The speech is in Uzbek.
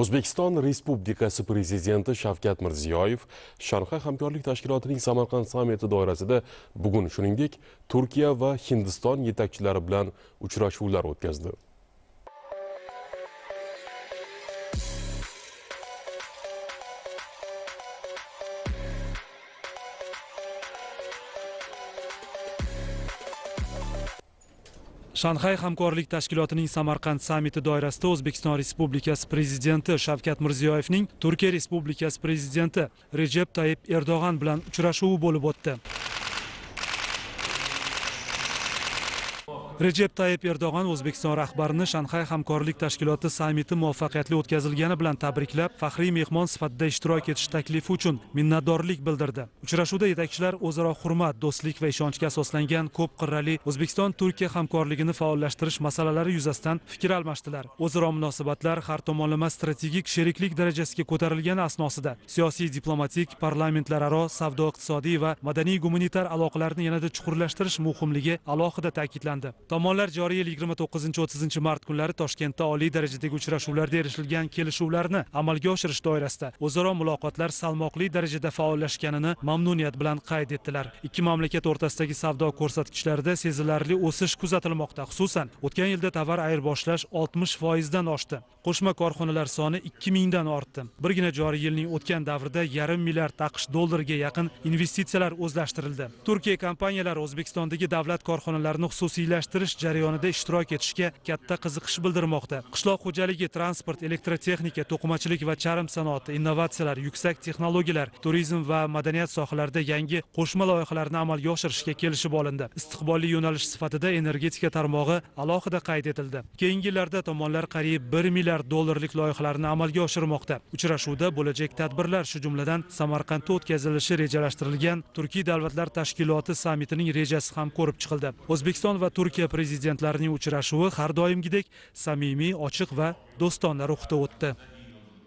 o'zbekiston respublikasi prezidenti shavkat mirziyoyev Sharqa hamkorlik tashkilotining samarqand sammiti doirasida bugun shuningdek turkiya va hindiston yetakchilari bilan uchrashuvlar o'tkazdi shanxay hamkorlik tashkilotining samarqand sammiti doirasida o'zbekiston respublikasi prezidenti shavkat mirziyoyevning turkiya respublikasi prezidenti rejab tayib erdo'g'an bilan uchrashuvi bo'lib o'tdi Recep Tayyip erdo'g'an o'zbekiston rahbarini shanxay hamkorlik tashkiloti sammiti muvaffaqiyatli o'tkazilgani bilan tabriklab faxriy mehmon sifatida ishtirok etish taklifi uchun minnatdorlik bildirdi uchrashuvda yetakchilar o'zaro hurmat do'stlik va ishonchga asoslangan ko'p qirrali o'zbekiston turkiya hamkorligini faollashtirish masalalari yuzasidan fikr almashdilar o'zaro munosabatlar har tomonlama strategik sheriklik darajasiga ko'tarilgani asnosida siyosiy diplomatik parlamentlararo savdo iqtisodiy va madaniy gumanitar aloqalarni yanada chuqurlashtirish muhimligi alohida ta'kidlandi tomonlar joriy yil 29-30 mart kunlari toshkentda oliy darajadagi uchrashuvlarda erishilgan kelishuvlarni amalga oshirish doirasida o'zaro muloqotlar salmoqli darajada faollashganini mamnuniyat bilan qayd etdilar ikki mamlakat o'rtasidagi savdo ko'rsatkichlarida sezilarli o'sish kuzatilmoqda xususan o'tgan yilda tovar ayirboshlash 60 foizdan oshdi qo'shma korxonalar soni 2000 mingdan ortdi birgina joriy yilning o'tgan davrida yarim milliard aqsh dollariga yaqin investitsiyalar o'zlashtirildi turkiya kompaniyalari o'zbekistondagi davlat korxonalarini xususiylashtirish o'zgartirish jarayonida ishtirok etishga katta qiziqish bildirmoqda qishloq xo'jaligi transport elektrotexnika to'qimachilik va charm sanoati innovatsiyalar yuksak texnologiyalar turizm va madaniyat sohalarida yangi qo'shma loyihalarni amalga oshirishga kelishib olindi istiqbolli yo'nalish sifatida energetika tarmog'i alohida qayd etildi keyingi yillarda tomonlar qariyb bir milliard dollarlik loyihalarni amalga oshirmoqda uchrashuvda bo'lajak tadbirlar shu jumladan samarqandda o'tkazilishi rejalashtirilgan turkiy davlatlar tashkiloti sammitining rejasi ham ko'rib chiqildi o'zbekiston va turkiya Turkiya prezidentlarining uchrashuvi har doimgidek samimiy, ochiq va do'stona ruhda o'tdi.